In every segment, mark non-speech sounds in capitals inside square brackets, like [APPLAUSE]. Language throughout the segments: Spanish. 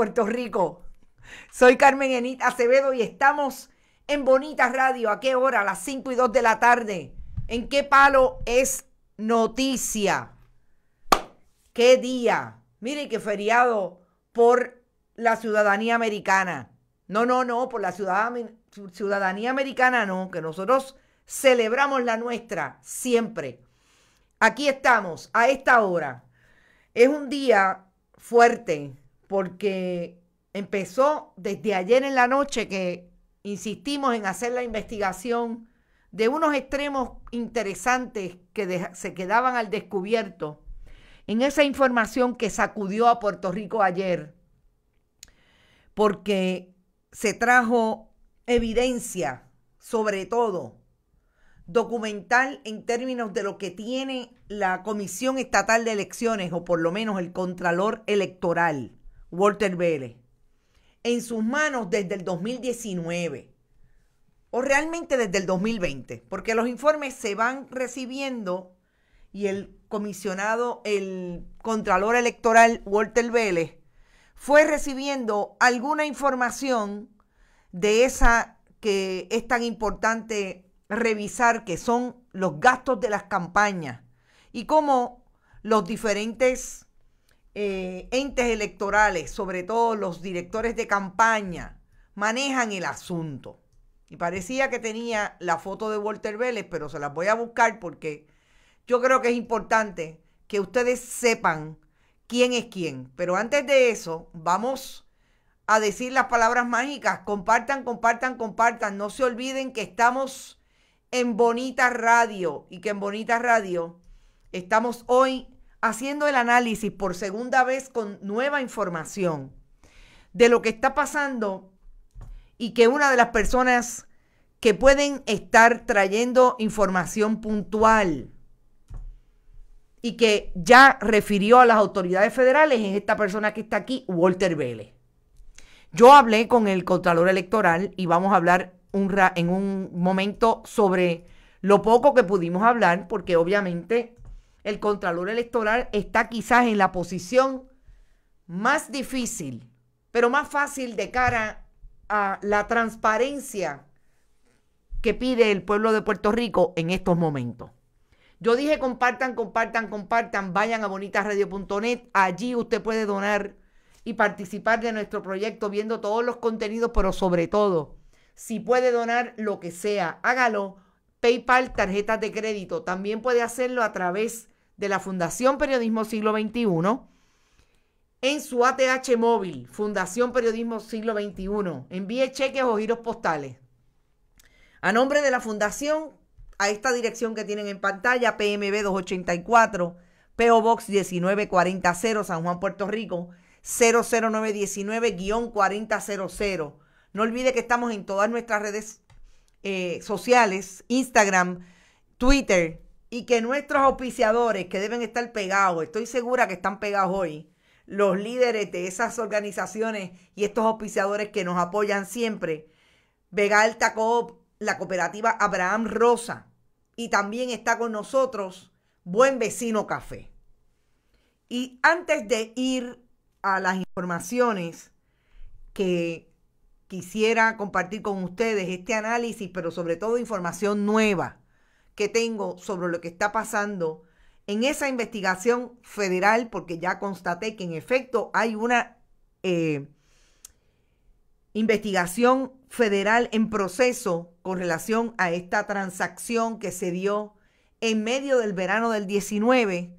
Puerto Rico. Soy Carmen Enita Acevedo y estamos en Bonitas Radio. ¿A qué hora? A las 5 y 2 de la tarde. ¿En qué palo es noticia? ¿Qué día? Miren qué feriado por la ciudadanía americana. No, no, no, por la ciudadanía americana no, que nosotros celebramos la nuestra siempre. Aquí estamos, a esta hora. Es un día fuerte, porque empezó desde ayer en la noche que insistimos en hacer la investigación de unos extremos interesantes que se quedaban al descubierto en esa información que sacudió a Puerto Rico ayer, porque se trajo evidencia, sobre todo documental en términos de lo que tiene la Comisión Estatal de Elecciones, o por lo menos el Contralor Electoral, Walter Vélez, en sus manos desde el 2019 o realmente desde el 2020, porque los informes se van recibiendo y el comisionado, el contralor electoral Walter Vélez, fue recibiendo alguna información de esa que es tan importante revisar, que son los gastos de las campañas y cómo los diferentes eh, entes electorales, sobre todo los directores de campaña, manejan el asunto. Y parecía que tenía la foto de Walter Vélez, pero se las voy a buscar porque yo creo que es importante que ustedes sepan quién es quién. Pero antes de eso, vamos a decir las palabras mágicas. Compartan, compartan, compartan. No se olviden que estamos en Bonita Radio y que en Bonita Radio estamos hoy haciendo el análisis por segunda vez con nueva información de lo que está pasando y que una de las personas que pueden estar trayendo información puntual y que ya refirió a las autoridades federales es esta persona que está aquí, Walter Vélez. Yo hablé con el Contralor Electoral y vamos a hablar un en un momento sobre lo poco que pudimos hablar, porque obviamente el Contralor Electoral está quizás en la posición más difícil, pero más fácil de cara a la transparencia que pide el pueblo de Puerto Rico en estos momentos. Yo dije compartan, compartan, compartan, vayan a bonitasradio.net, allí usted puede donar y participar de nuestro proyecto viendo todos los contenidos, pero sobre todo, si puede donar lo que sea, hágalo. PayPal, tarjetas de crédito. También puede hacerlo a través de la Fundación Periodismo Siglo XXI en su ATH móvil, Fundación Periodismo Siglo XXI. Envíe cheques o giros postales. A nombre de la Fundación, a esta dirección que tienen en pantalla, PMB 284, PO Box 19400, San Juan, Puerto Rico, 00919-4000. No olvide que estamos en todas nuestras redes eh, sociales, Instagram, Twitter, y que nuestros auspiciadores que deben estar pegados, estoy segura que están pegados hoy, los líderes de esas organizaciones y estos auspiciadores que nos apoyan siempre, Vega Alta Coop, la cooperativa Abraham Rosa, y también está con nosotros Buen Vecino Café. Y antes de ir a las informaciones que quisiera compartir con ustedes, este análisis, pero sobre todo información nueva que tengo sobre lo que está pasando en esa investigación federal, porque ya constaté que en efecto hay una eh, investigación federal en proceso con relación a esta transacción que se dio en medio del verano del 19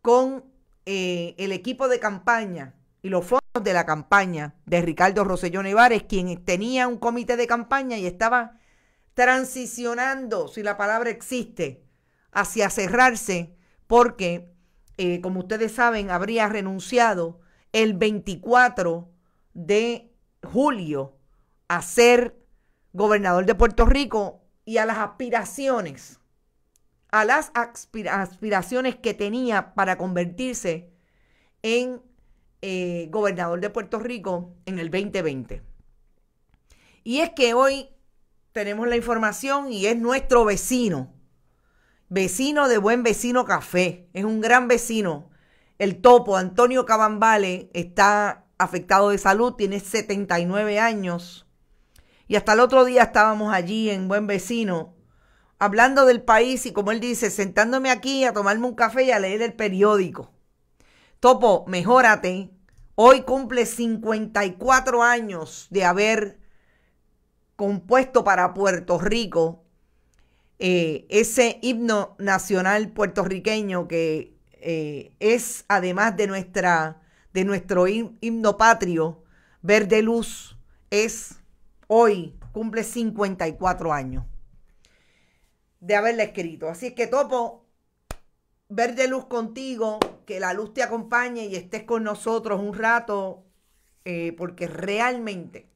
con eh, el equipo de campaña y los fondos de la campaña de Ricardo Rosellón Nevares, quien tenía un comité de campaña y estaba transicionando, si la palabra existe, hacia cerrarse, porque, eh, como ustedes saben, habría renunciado el 24 de julio a ser gobernador de Puerto Rico y a las aspiraciones, a las aspiraciones que tenía para convertirse en eh, gobernador de Puerto Rico en el 2020. Y es que hoy tenemos la información y es nuestro vecino. Vecino de Buen Vecino Café. Es un gran vecino. El topo, Antonio Cabambale, está afectado de salud, tiene 79 años. Y hasta el otro día estábamos allí en Buen Vecino, hablando del país y como él dice, sentándome aquí a tomarme un café y a leer el periódico. Topo, mejórate. Hoy cumple 54 años de haber compuesto para Puerto Rico, eh, ese himno nacional puertorriqueño que eh, es además de, nuestra, de nuestro himno patrio, Verde Luz, es hoy, cumple 54 años de haberle escrito. Así es que topo, Verde Luz contigo, que la luz te acompañe y estés con nosotros un rato, eh, porque realmente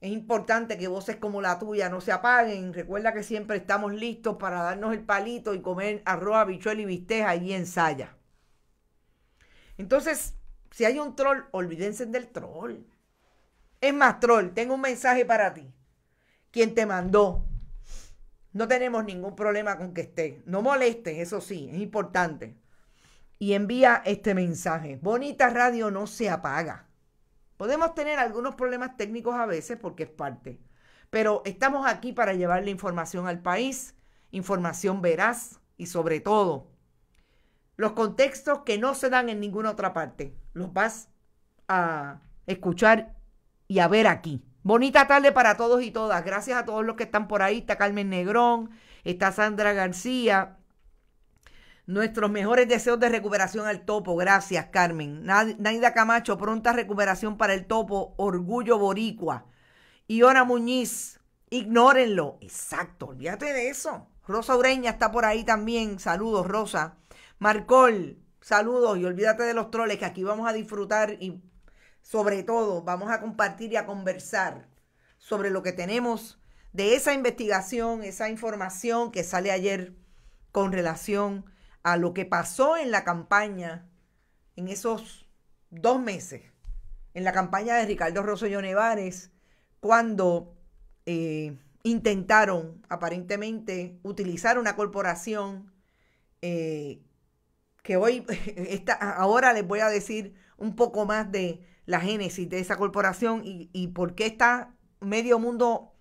es importante que voces como la tuya no se apaguen. Recuerda que siempre estamos listos para darnos el palito y comer arroz, habichuel y bisteja y en Saya. Entonces, si hay un troll, olvídense del troll. Es más, troll, tengo un mensaje para ti. Quien te mandó. No tenemos ningún problema con que estés. No molestes, eso sí, es importante. Y envía este mensaje. Bonita radio no se apaga. Podemos tener algunos problemas técnicos a veces porque es parte, pero estamos aquí para llevarle información al país, información veraz y sobre todo los contextos que no se dan en ninguna otra parte. Los vas a escuchar y a ver aquí. Bonita tarde para todos y todas. Gracias a todos los que están por ahí. Está Carmen Negrón, está Sandra García, Nuestros mejores deseos de recuperación al topo. Gracias, Carmen. Naida Camacho, pronta recuperación para el topo. Orgullo boricua. Iona Muñiz, ignórenlo. Exacto, olvídate de eso. Rosa Ureña está por ahí también. Saludos, Rosa. Marcol, saludos y olvídate de los troles que aquí vamos a disfrutar y sobre todo vamos a compartir y a conversar sobre lo que tenemos de esa investigación, esa información que sale ayer con relación a lo que pasó en la campaña, en esos dos meses, en la campaña de Ricardo Rosselló Nevares, cuando eh, intentaron aparentemente utilizar una corporación eh, que hoy, [LAUGHS] esta, ahora les voy a decir un poco más de la génesis de esa corporación y, y por qué está medio mundo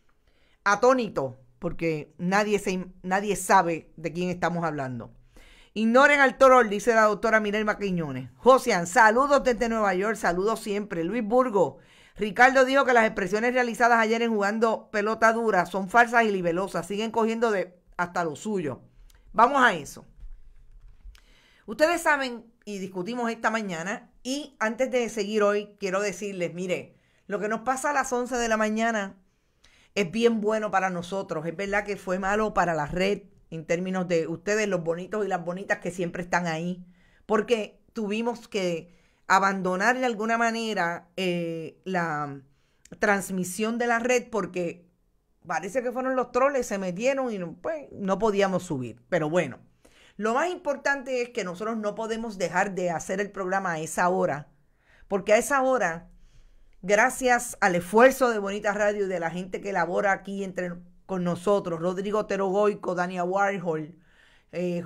atónito, porque nadie, se, nadie sabe de quién estamos hablando. Ignoren al torol, dice la doctora Mirelma Quiñones. Josian, saludos desde Nueva York, saludos siempre. Luis Burgo, Ricardo dijo que las expresiones realizadas ayer en jugando pelota dura son falsas y libelosas, siguen cogiendo de hasta lo suyo. Vamos a eso. Ustedes saben, y discutimos esta mañana, y antes de seguir hoy, quiero decirles, mire, lo que nos pasa a las 11 de la mañana es bien bueno para nosotros. Es verdad que fue malo para la red, en términos de ustedes, los bonitos y las bonitas que siempre están ahí, porque tuvimos que abandonar de alguna manera eh, la transmisión de la red porque parece que fueron los troles, se metieron y pues, no podíamos subir. Pero bueno, lo más importante es que nosotros no podemos dejar de hacer el programa a esa hora, porque a esa hora, gracias al esfuerzo de Bonita Radio y de la gente que labora aquí entre con nosotros, Rodrigo Terogoico, Dania Warhol, eh,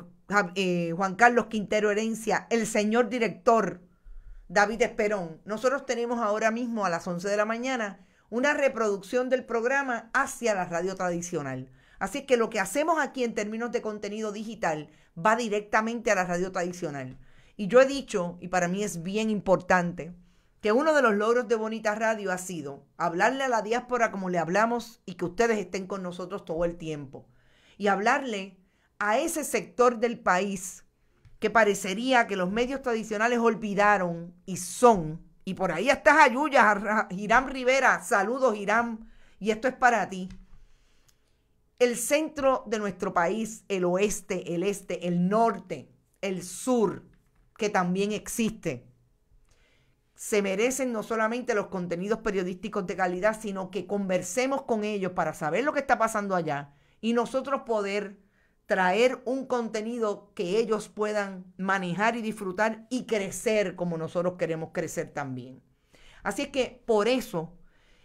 eh, Juan Carlos Quintero Herencia, el señor director David Esperón. Nosotros tenemos ahora mismo a las 11 de la mañana una reproducción del programa hacia la radio tradicional. Así que lo que hacemos aquí en términos de contenido digital va directamente a la radio tradicional. Y yo he dicho, y para mí es bien importante, que uno de los logros de Bonita Radio ha sido hablarle a la diáspora como le hablamos y que ustedes estén con nosotros todo el tiempo. Y hablarle a ese sector del país que parecería que los medios tradicionales olvidaron y son. Y por ahí estás Ayuya, Hiram Rivera. Saludos, Hiram, Y esto es para ti. El centro de nuestro país, el oeste, el este, el norte, el sur, que también existe se merecen no solamente los contenidos periodísticos de calidad, sino que conversemos con ellos para saber lo que está pasando allá y nosotros poder traer un contenido que ellos puedan manejar y disfrutar y crecer como nosotros queremos crecer también. Así es que por eso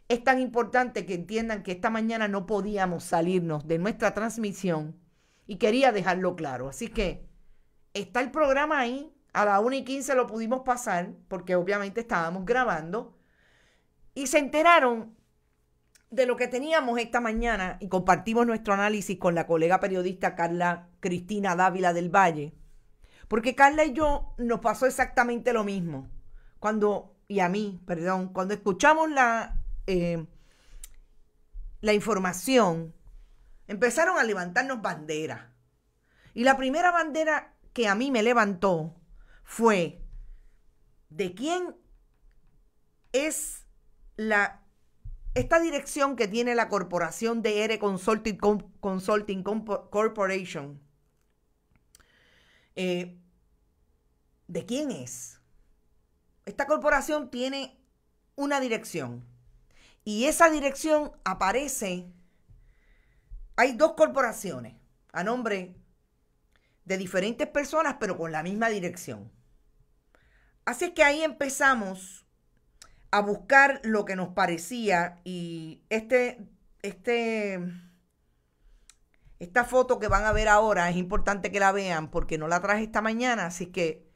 es tan importante que entiendan que esta mañana no podíamos salirnos de nuestra transmisión y quería dejarlo claro. Así que está el programa ahí, a la 1 y 15 lo pudimos pasar porque obviamente estábamos grabando. Y se enteraron de lo que teníamos esta mañana y compartimos nuestro análisis con la colega periodista Carla Cristina Dávila del Valle. Porque Carla y yo nos pasó exactamente lo mismo. Cuando, y a mí, perdón, cuando escuchamos la, eh, la información, empezaron a levantarnos banderas. Y la primera bandera que a mí me levantó fue de quién es la esta dirección que tiene la corporación de Consulting, Consulting Corporation. Eh, ¿De quién es? Esta corporación tiene una dirección y esa dirección aparece. Hay dos corporaciones a nombre de diferentes personas, pero con la misma dirección. Así es que ahí empezamos a buscar lo que nos parecía y este, este, esta foto que van a ver ahora es importante que la vean porque no la traje esta mañana, así que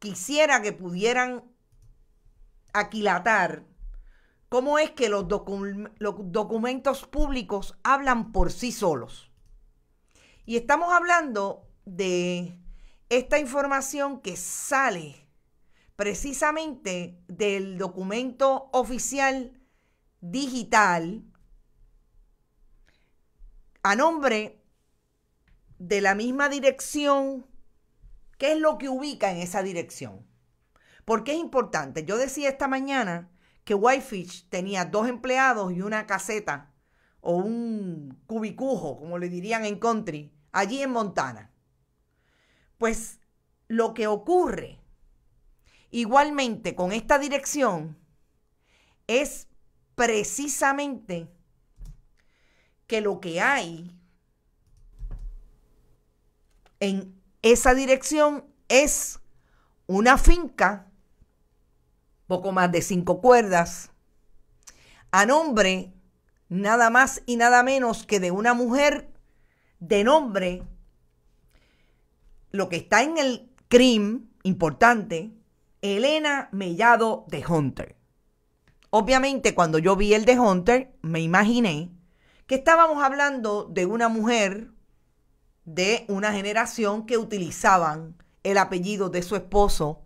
quisiera que pudieran aquilatar cómo es que los, los documentos públicos hablan por sí solos. Y estamos hablando de esta información que sale precisamente del documento oficial digital a nombre de la misma dirección. ¿Qué es lo que ubica en esa dirección? Porque es importante. Yo decía esta mañana que Whitefish tenía dos empleados y una caseta o un cubicujo, como le dirían en country, allí en Montana. Pues lo que ocurre Igualmente, con esta dirección, es precisamente que lo que hay en esa dirección es una finca, poco más de cinco cuerdas, a nombre nada más y nada menos que de una mujer de nombre, lo que está en el crimen importante, Elena Mellado de Hunter. Obviamente cuando yo vi el de Hunter, me imaginé que estábamos hablando de una mujer de una generación que utilizaban el apellido de su esposo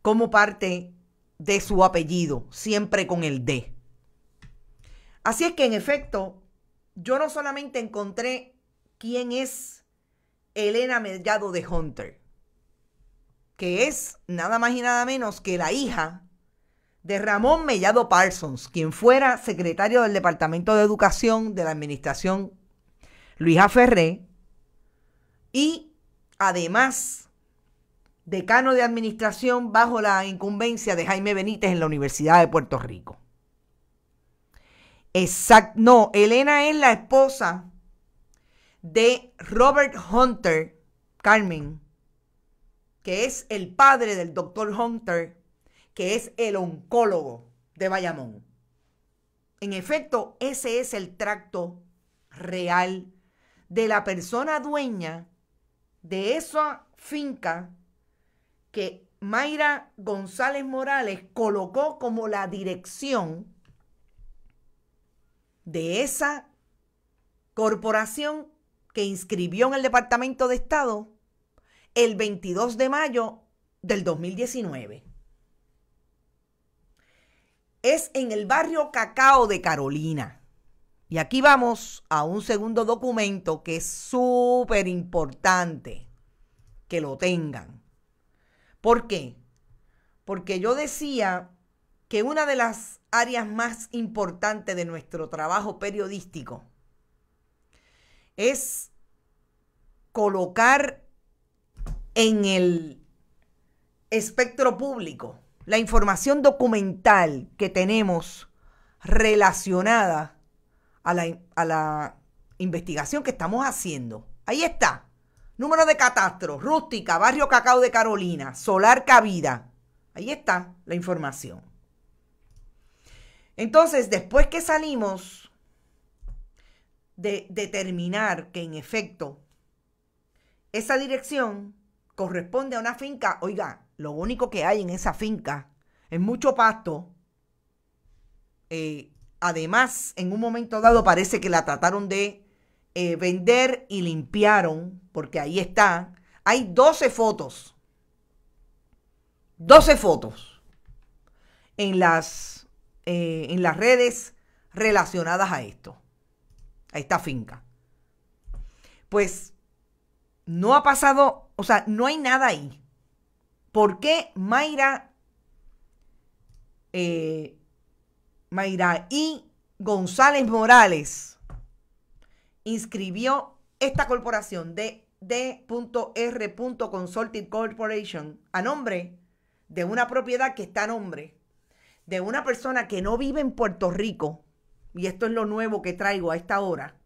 como parte de su apellido, siempre con el D. Así es que en efecto, yo no solamente encontré quién es Elena Mellado de Hunter, que es nada más y nada menos que la hija de Ramón Mellado Parsons, quien fuera secretario del Departamento de Educación de la Administración Luisa Ferré y además decano de administración bajo la incumbencia de Jaime Benítez en la Universidad de Puerto Rico. Exacto, no, Elena es la esposa de Robert Hunter Carmen, que es el padre del doctor Hunter, que es el oncólogo de Bayamón. En efecto, ese es el tracto real de la persona dueña de esa finca que Mayra González Morales colocó como la dirección de esa corporación que inscribió en el Departamento de Estado el 22 de mayo del 2019. Es en el barrio Cacao de Carolina. Y aquí vamos a un segundo documento que es súper importante que lo tengan. ¿Por qué? Porque yo decía que una de las áreas más importantes de nuestro trabajo periodístico es colocar en el espectro público la información documental que tenemos relacionada a la, investigación que estamos haciendo. Ahí está. Número de catastro, rústica, barrio cacao de Carolina, solar cabida. Ahí está la información. Entonces, después que salimos de determinar que en efecto esa dirección corresponde a una finca, oiga, lo único que hay en esa finca es mucho pasto. Eh, además, en un momento dado parece que la trataron de eh, vender y limpiaron, porque ahí está. Hay 12 fotos. 12 fotos en las, eh, en las redes relacionadas a esto, a esta finca. Pues no ha pasado o sea, no hay nada ahí. ¿Por qué Mayra, eh, Mayra y González Morales inscribió esta corporación de D.R. Consulting Corporation a nombre de una propiedad que está a nombre de una persona que no vive en Puerto Rico, y esto es lo nuevo que traigo a esta hora,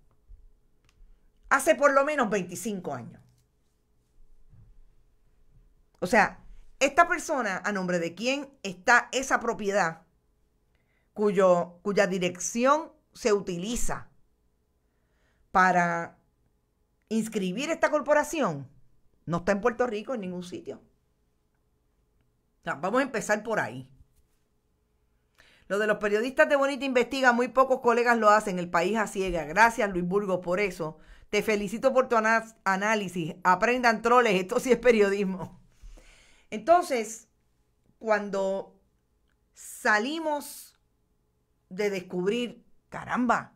hace por lo menos 25 años. O sea, esta persona, a nombre de quién está esa propiedad cuyo, cuya dirección se utiliza para inscribir esta corporación, no está en Puerto Rico en ningún sitio. vamos a empezar por ahí. Lo de los periodistas de Bonita Investiga, muy pocos colegas lo hacen. El país a ciega. Gracias, Luis Burgos, por eso. Te felicito por tu análisis. Aprendan troles, esto sí es periodismo. Entonces, cuando salimos de descubrir, caramba,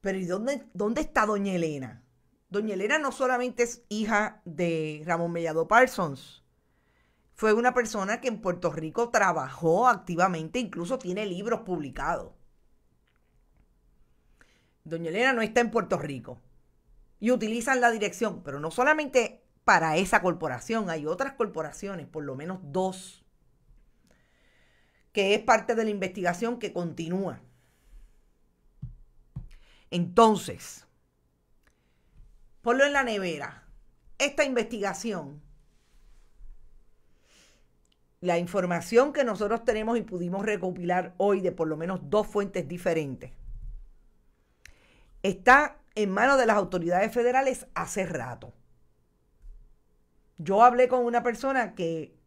pero ¿y dónde, dónde está Doña Elena? Doña Elena no solamente es hija de Ramón Mellado Parsons, fue una persona que en Puerto Rico trabajó activamente, incluso tiene libros publicados. Doña Elena no está en Puerto Rico y utilizan la dirección, pero no solamente para esa corporación. Hay otras corporaciones, por lo menos dos, que es parte de la investigación que continúa. Entonces, ponlo en la nevera. Esta investigación, la información que nosotros tenemos y pudimos recopilar hoy de por lo menos dos fuentes diferentes, está en manos de las autoridades federales hace rato yo hablé con una persona que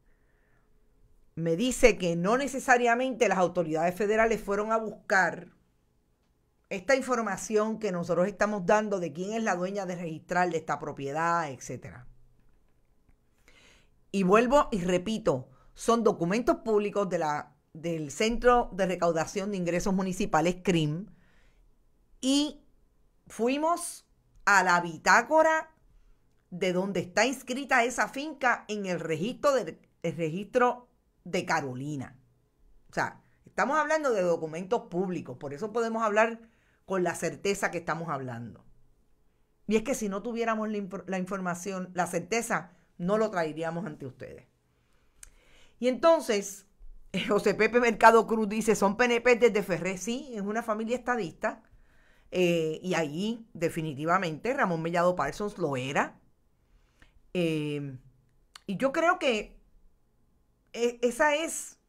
me dice que no necesariamente las autoridades federales fueron a buscar esta información que nosotros estamos dando de quién es la dueña de registrar de esta propiedad, etc. Y vuelvo y repito, son documentos públicos de la, del Centro de Recaudación de Ingresos Municipales, CRIM, y fuimos a la bitácora de donde está inscrita esa finca en el registro de, registro de Carolina. O sea, estamos hablando de documentos públicos, por eso podemos hablar con la certeza que estamos hablando. Y es que si no tuviéramos la, información, la certeza, no lo traeríamos ante ustedes. Y entonces, [LAUGHS] José Pepe Mercado Cruz dice, son PNP desde Ferré, sí, es una familia estadista. Eh, y ahí, definitivamente, Ramón Mellado Parsons lo era. Em, y yo creo que e, esa es,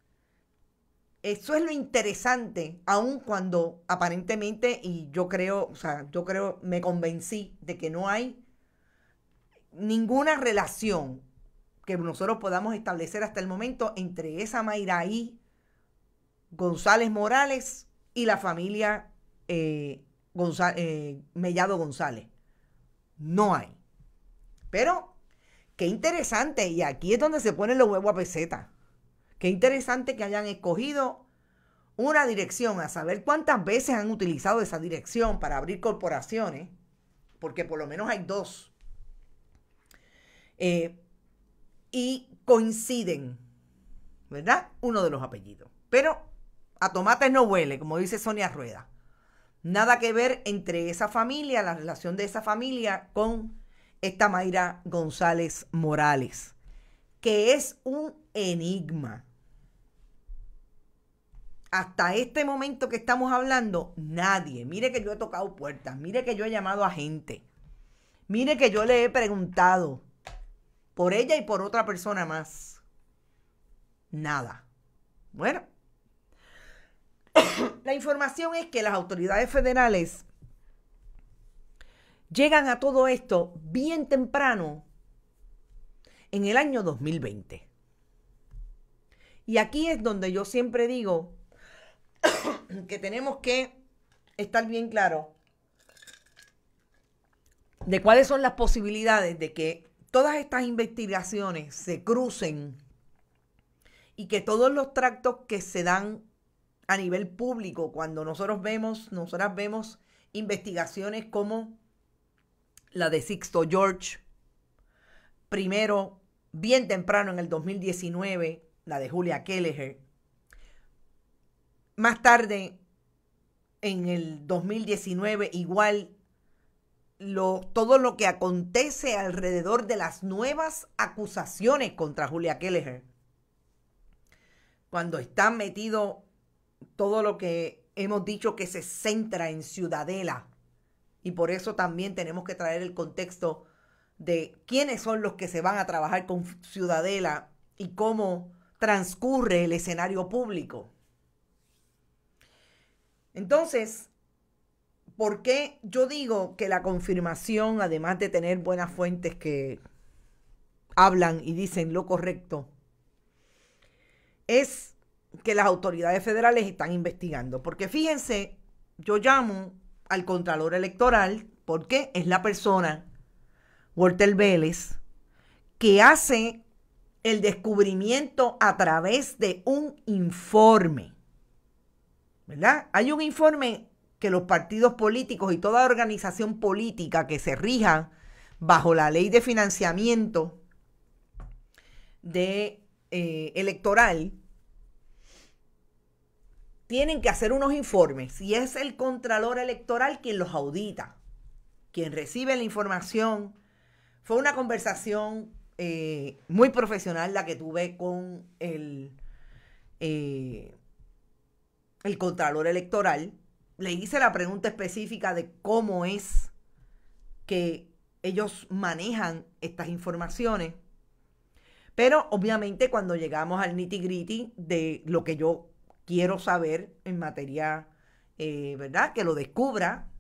eso es lo interesante, aun cuando aparentemente, y yo creo, o sea, yo creo, me convencí de que no hay ninguna relación que nosotros podamos establecer hasta el momento entre esa Mayraí González Morales y la familia eh, eh, Mellado González. No hay. Pero Qué interesante, y aquí es donde se ponen los huevos a peseta. Qué interesante que hayan escogido una dirección, a saber cuántas veces han utilizado esa dirección para abrir corporaciones, porque por lo menos hay dos. Eh, y coinciden, ¿verdad? Uno de los apellidos. Pero a tomates no huele, como dice Sonia Rueda. Nada que ver entre esa familia, la relación de esa familia con esta Mayra González Morales, que es un enigma. Hasta este momento que estamos hablando, nadie. Mire que yo he tocado puertas, mire que yo he llamado a gente, mire que yo le he preguntado por ella y por otra persona más. Nada. Bueno, [COUGHS] la información es que las autoridades federales llegan a todo esto bien temprano en el año 2020. Y aquí es donde yo siempre digo [COUGHS] que tenemos que estar bien claro de cuáles son las posibilidades de que todas estas investigaciones se crucen y que todos los tractos que se dan a nivel público, cuando nosotros vemos, nosotras vemos investigaciones como la de Sixto George, primero, bien temprano en el 2019, la de Julia Kelleher, más tarde, en el 2019, igual lo, todo lo que acontece alrededor de las nuevas acusaciones contra Julia Kelleher. Cuando está metido todo lo que hemos dicho que se centra en Ciudadela, y por eso también tenemos que traer el contexto de quiénes son los que se van a trabajar con Ciudadela y cómo transcurre el escenario público. Entonces, ¿por qué yo digo que la confirmación, además de tener buenas fuentes que hablan y dicen lo correcto, es que las autoridades federales están investigando? Porque fíjense, yo llamo al Contralor Electoral, porque es la persona, Walter Vélez, que hace el descubrimiento a través de un informe. ¿Verdad? Hay un informe que los partidos políticos y toda organización política que se rija bajo la ley de financiamiento de, eh, electoral tienen que hacer unos informes y es el Contralor Electoral quien los audita, quien recibe la información. Fue una conversación eh, muy profesional la que tuve con el, eh, el Contralor Electoral. Le hice la pregunta específica de cómo es que ellos manejan estas informaciones. Pero obviamente cuando llegamos al nitty gritty de lo que yo quiero saber en materia, eh, ¿verdad? Que lo descubra,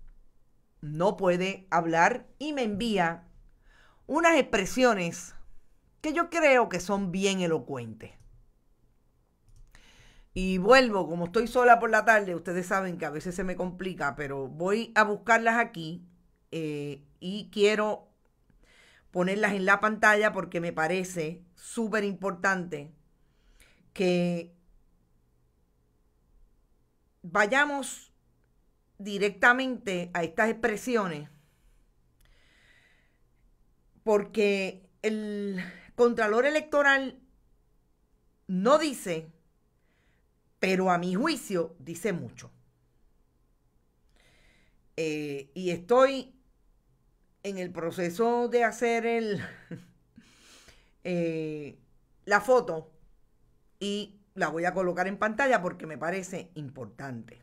no puede hablar y me envía unas expresiones que yo creo que son bien elocuentes. Y vuelvo, como estoy sola por la tarde, ustedes saben que a veces se me complica, pero voy a buscarlas aquí eh, y quiero ponerlas en la pantalla porque me parece súper importante que vayamos directamente a estas expresiones, porque el Contralor Electoral no dice, pero a mi juicio dice mucho. Eh, y estoy en el proceso de hacer el, [LAUGHS] eh, la foto y la voy a colocar en pantalla porque me parece importante.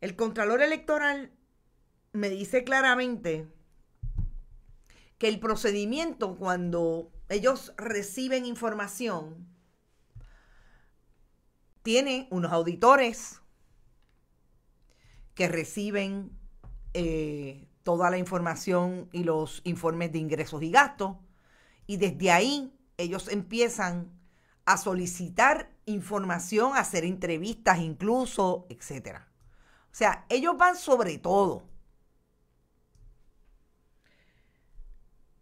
El Contralor Electoral me dice claramente que el procedimiento cuando ellos reciben información tiene unos auditores que reciben eh, toda la información y los informes de ingresos y gastos y desde ahí ellos empiezan a solicitar información, a hacer entrevistas incluso, etc. O sea, ellos van sobre todo.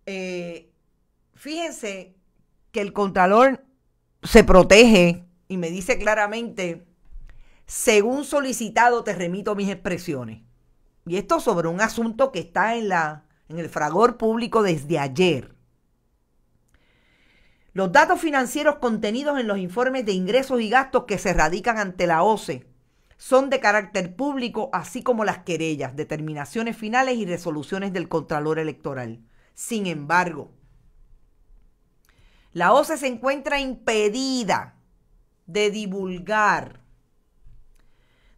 Eh, fíjense que el contralor se protege y me dice claramente, según solicitado te remito mis expresiones. Y esto sobre un asunto que está en, la, en el fragor público desde ayer. Los datos financieros contenidos en los informes de ingresos y gastos que se radican ante la OCE son de carácter público, así como las querellas, determinaciones finales y resoluciones del Contralor Electoral. Sin embargo, la OCE se encuentra impedida de divulgar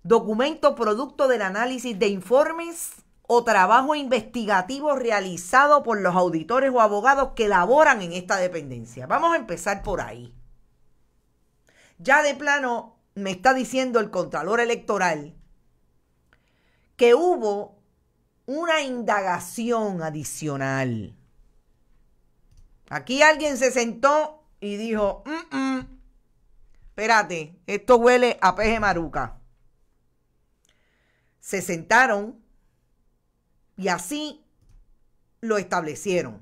documento producto del análisis de informes o trabajo investigativo realizado por los auditores o abogados que laboran en esta dependencia. Vamos a empezar por ahí. Ya de plano me está diciendo el Contralor Electoral que hubo una indagación adicional. Aquí alguien se sentó y dijo, mm, mm, espérate, esto huele a peje maruca. Se sentaron y así lo establecieron.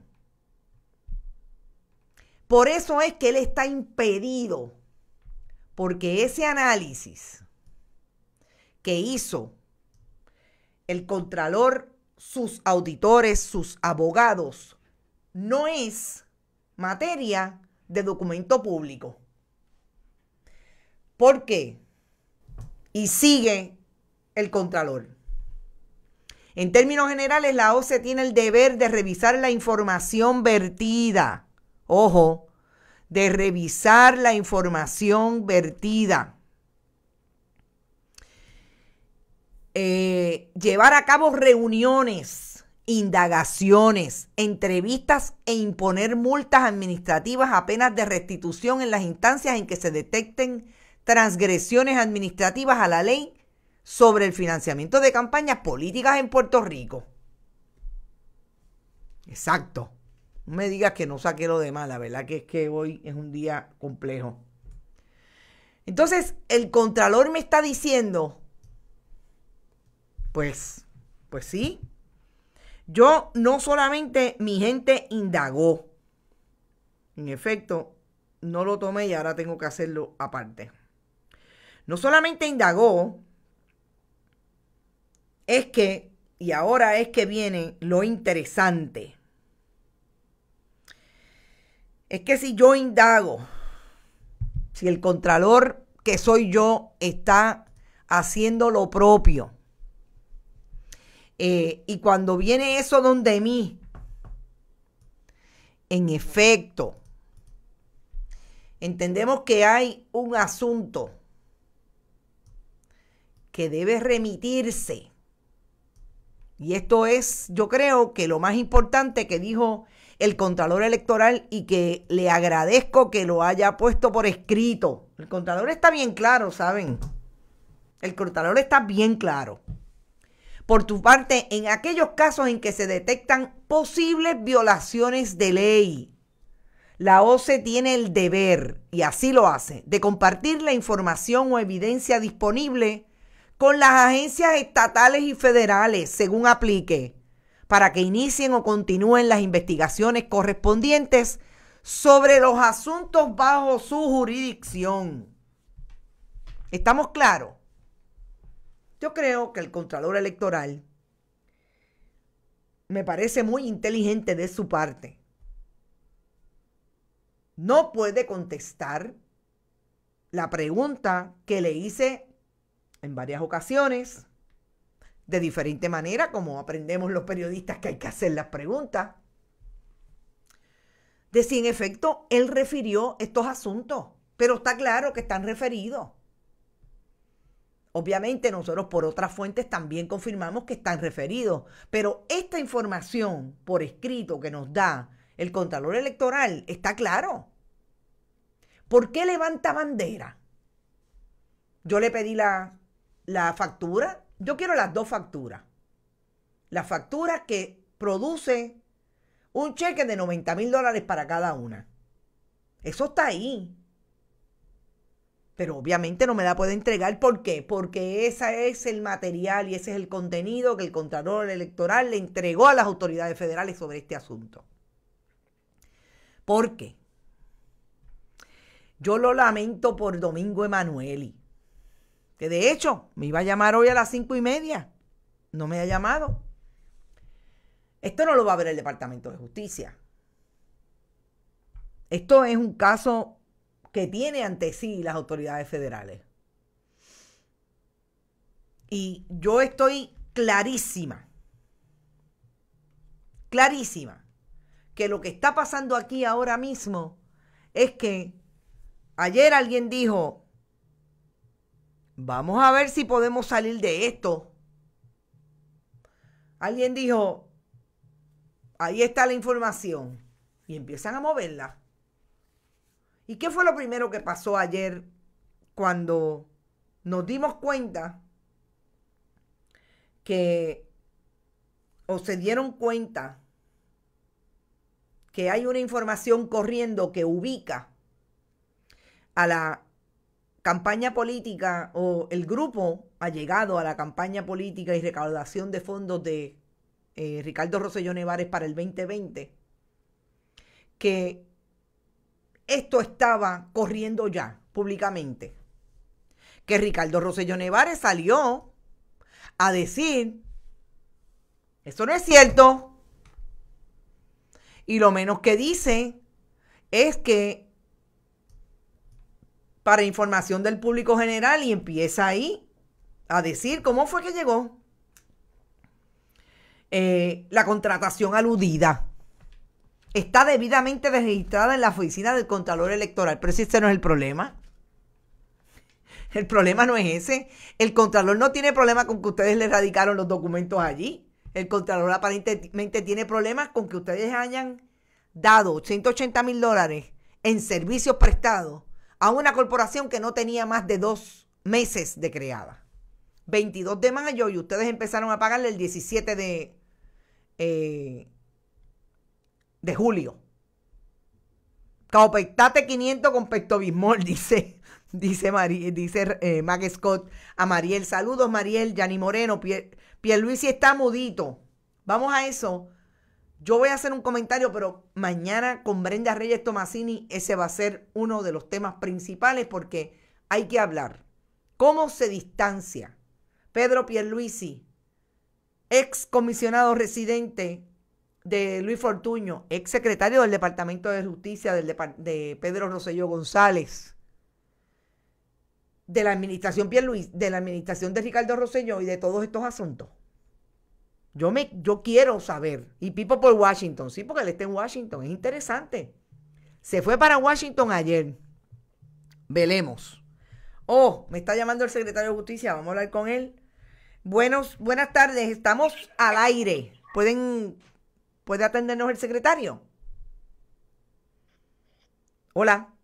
Por eso es que él está impedido, porque ese análisis que hizo el contralor, sus auditores, sus abogados, no es materia de documento público. ¿Por qué? Y sigue el contralor. En términos generales, la OCE tiene el deber de revisar la información vertida. Ojo, de revisar la información vertida. Eh, llevar a cabo reuniones, indagaciones, entrevistas e imponer multas administrativas a de restitución en las instancias en que se detecten transgresiones administrativas a la ley sobre el financiamiento de campañas políticas en Puerto Rico. Exacto. No me digas que no saqué lo demás, la verdad que es que hoy es un día complejo. Entonces, el contralor me está diciendo, pues, pues sí. Yo no solamente mi gente indagó, en efecto, no lo tomé y ahora tengo que hacerlo aparte. No solamente indagó, es que, y ahora es que viene lo interesante, es que si yo indago, si el contralor que soy yo está haciendo lo propio, eh, y cuando viene eso donde mí, en efecto, entendemos que hay un asunto que debe remitirse y esto es, yo creo que lo más importante que dijo el Contralor Electoral y que le agradezco que lo haya puesto por escrito. El Contralor está bien claro, ¿saben? El Contralor está bien claro. Por tu parte, en aquellos casos en que se detectan posibles violaciones de ley, la OCE tiene el deber, y así lo hace, de compartir la información o evidencia disponible con las agencias estatales y federales, según aplique, para que inicien o continúen las investigaciones correspondientes sobre los asuntos bajo su jurisdicción. ¿Estamos claros? Yo creo que el Contralor Electoral me parece muy inteligente de su parte. No puede contestar la pregunta que le hice en varias ocasiones, de diferente manera, como aprendemos los periodistas que hay que hacer las preguntas, de si en efecto él refirió estos asuntos, pero está claro que están referidos. Obviamente nosotros por otras fuentes también confirmamos que están referidos, pero esta información por escrito que nos da el Contralor Electoral está claro. ¿Por qué levanta bandera? Yo le pedí la la factura. Yo quiero las dos facturas. La factura que produce un cheque de 90 mil dólares para cada una. Eso está ahí. Pero obviamente no me la puede entregar. ¿Por qué? Porque ese es el material y ese es el contenido que el Contralor Electoral le entregó a las autoridades federales sobre este asunto. ¿Por qué? Yo lo lamento por Domingo Emanueli que de hecho me iba a llamar hoy a las cinco y media, no me ha llamado. Esto no lo va a ver el Departamento de Justicia. Esto es un caso que tiene ante sí las autoridades federales. Y yo estoy clarísima, clarísima, que lo que está pasando aquí ahora mismo es que ayer alguien dijo, vamos a ver si podemos salir de esto. Alguien dijo, ahí está la información. Y empiezan a moverla. ¿Y qué fue lo primero que pasó ayer cuando nos dimos cuenta que, o se dieron cuenta que hay una información corriendo que ubica a la campaña política o el grupo ha llegado a la campaña política y recaudación de fondos de eh, Ricardo Roselló Nevares para el 2020, que esto estaba corriendo ya públicamente. Que Ricardo Roselló Nevares salió a decir, eso no es cierto. Y lo menos que dice es que para información del público general y empieza ahí a decir cómo fue que llegó eh, la contratación aludida. Está debidamente registrada en la oficina del Contralor Electoral, pero ese no es el problema. El problema no es ese. El Contralor no tiene problema con que ustedes le radicaron los documentos allí. El Contralor aparentemente tiene problemas con que ustedes hayan dado 180 mil dólares en servicios prestados a una corporación que no tenía más de dos meses de creada. 22 de mayo y ustedes empezaron a pagarle el 17 de, eh, de julio. Caopectate 500 con pectobismol, [LAUGHS] dice, dice, dice eh, Mac Scott a Mariel. Saludos, Mariel, Yanni Moreno, Pier, Pierluisi está mudito. Vamos a eso. Yo voy a hacer un comentario, pero mañana con Brenda Reyes Tomasini ese va a ser uno de los temas principales porque hay que hablar. ¿Cómo se distancia Pedro Pierluisi, ex comisionado residente de Luis Fortuño, ex secretario del Departamento de Justicia de Pedro Rosselló González, de la administración de la administración de Ricardo Rosselló y de todos estos asuntos? Yo, me, yo quiero saber. Y Pipo por Washington, sí, porque él está en Washington. Es interesante. Se fue para Washington ayer. Velemos. Oh, me está llamando el secretario de Justicia. Vamos a hablar con él. Buenos, buenas tardes. Estamos al aire. ¿Pueden, ¿Puede atendernos el secretario? Hola.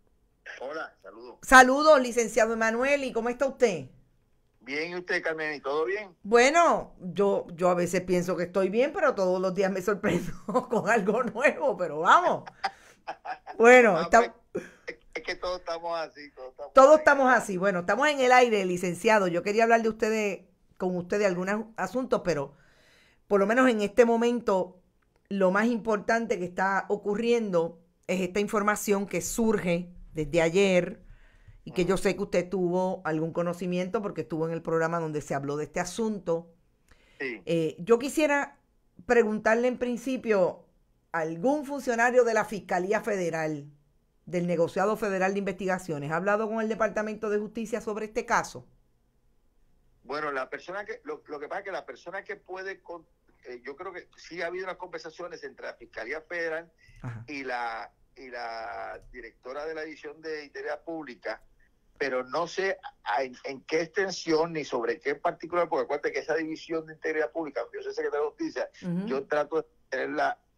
Hola, saludos. Saludos, licenciado Emanuel. ¿Y cómo está usted? Bien, ¿y usted, Carmen? ¿Y todo bien? Bueno, yo, yo a veces pienso que estoy bien, pero todos los días me sorprendo [LAUGHS] con algo nuevo, pero vamos. Bueno, está... Pues, es que todos estamos así. Todos, estamos, así. Bueno, estamos en el aire, licenciado. Yo quería hablar de ustedes, con ustedes de algunos asuntos, pero por lo menos en este momento, lo más importante que está ocurriendo es esta información que surge desde ayer y que yo sé que usted tuvo algún conocimiento porque estuvo en el programa donde se habló de este asunto. Eh, yo quisiera preguntarle en principio algún funcionario de la Fiscalía Federal, del Negociado Federal de Investigaciones, ¿ha hablado con el Departamento de Justicia sobre este caso? Bueno, la persona que, lo, que pasa es que la persona que puede, eh, yo creo que sí ha habido unas conversaciones entre la Fiscalía Federal y la, y la directora de la División de Interés Pública, pero no sé en, qué extensión ni sobre qué particular, porque acuérdate que esa división de integridad pública, yo soy secretario de justicia, yo trato de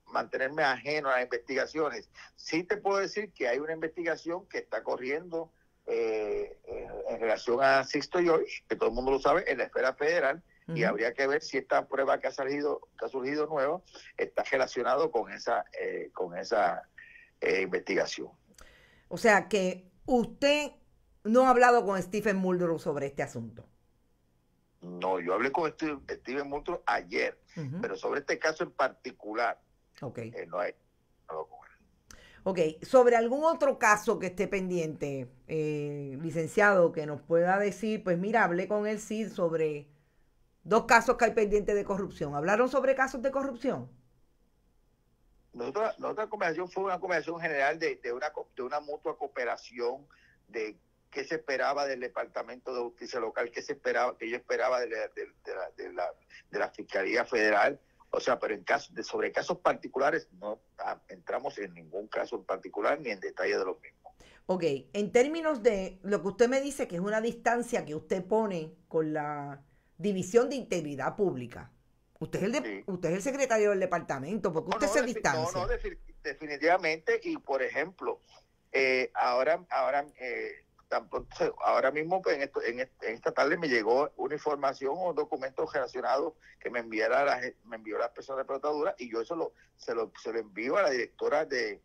mantenerme ajeno a las investigaciones. Sí te puedo decir que hay una investigación que está corriendo eh, en relación a Sixto Hoy, que todo el mundo lo sabe, en la esfera federal, y habría que ver si esta prueba que ha salido, que ha surgido nuevo está relacionado con esa, eh, con esa eh, investigación. O sea que usted no ha hablado con Stephen Muldrow sobre este asunto. No, yo hablé con Stephen Mulder Muldrow ayer, pero sobre este caso en particular. Ok. Eh, no hay, Ok, sobre algún otro caso que esté pendiente, eh, licenciado, que nos pueda decir, pues mira, hablé con él sí sobre dos casos que hay pendientes de corrupción. ¿Hablaron sobre casos de corrupción? Nuestra, conversación fue una conversación general de una mutua cooperación de qué se esperaba del Departamento de Justicia Local, qué se esperaba, que yo esperaba de la, de, la, de, la, Fiscalía Federal. O sea, pero en caso, de, sobre casos particulares no ah, entramos en ningún caso en particular ni en detalle de los mismos. Ok, en términos de lo que usted me dice, que es una distancia que usted pone con la División de Integridad Pública. Usted es el, usted es el secretario del departamento, porque usted se distancia. No, no, definitivamente. Y por ejemplo, eh, ahora, ahora eh, pronto, ahora mismo pues, en, esta tarde me llegó una información o documento relacionado que me enviara la, me envió la persona de protadura y yo eso se, lo, se lo envío a la directora de,